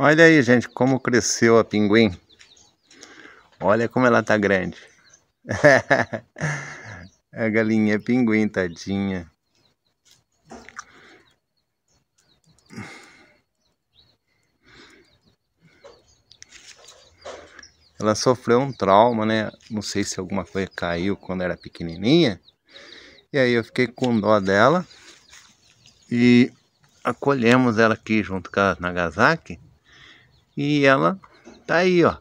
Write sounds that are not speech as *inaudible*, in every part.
Olha aí, gente, como cresceu a pinguim. Olha como ela tá grande. *laughs* a galinha é pinguim, tadinha. Ela sofreu um trauma, né? Não sei se alguma coisa caiu quando era pequenininha. E aí eu fiquei com dó dela. E acolhemos ela aqui junto com a Nagasaki e ela tá aí, ó.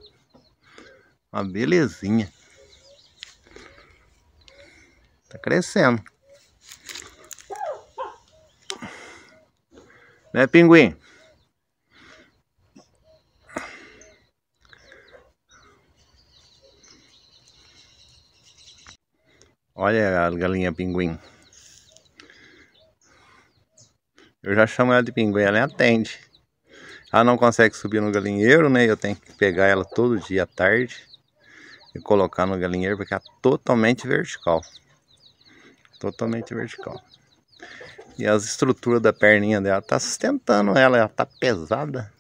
Uma belezinha. Tá crescendo. Né, pinguim? Olha a galinha pinguim. Eu já chamo ela de pinguim, ela atende. Ela não consegue subir no galinheiro, né? Eu tenho que pegar ela todo dia à tarde e colocar no galinheiro porque é totalmente vertical. Totalmente vertical. E as estruturas da perninha dela tá sustentando ela, ela tá pesada.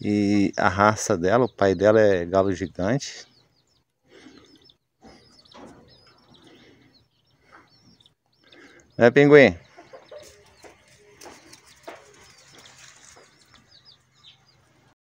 E a raça dela, o pai dela é galo gigante. Né, pinguim?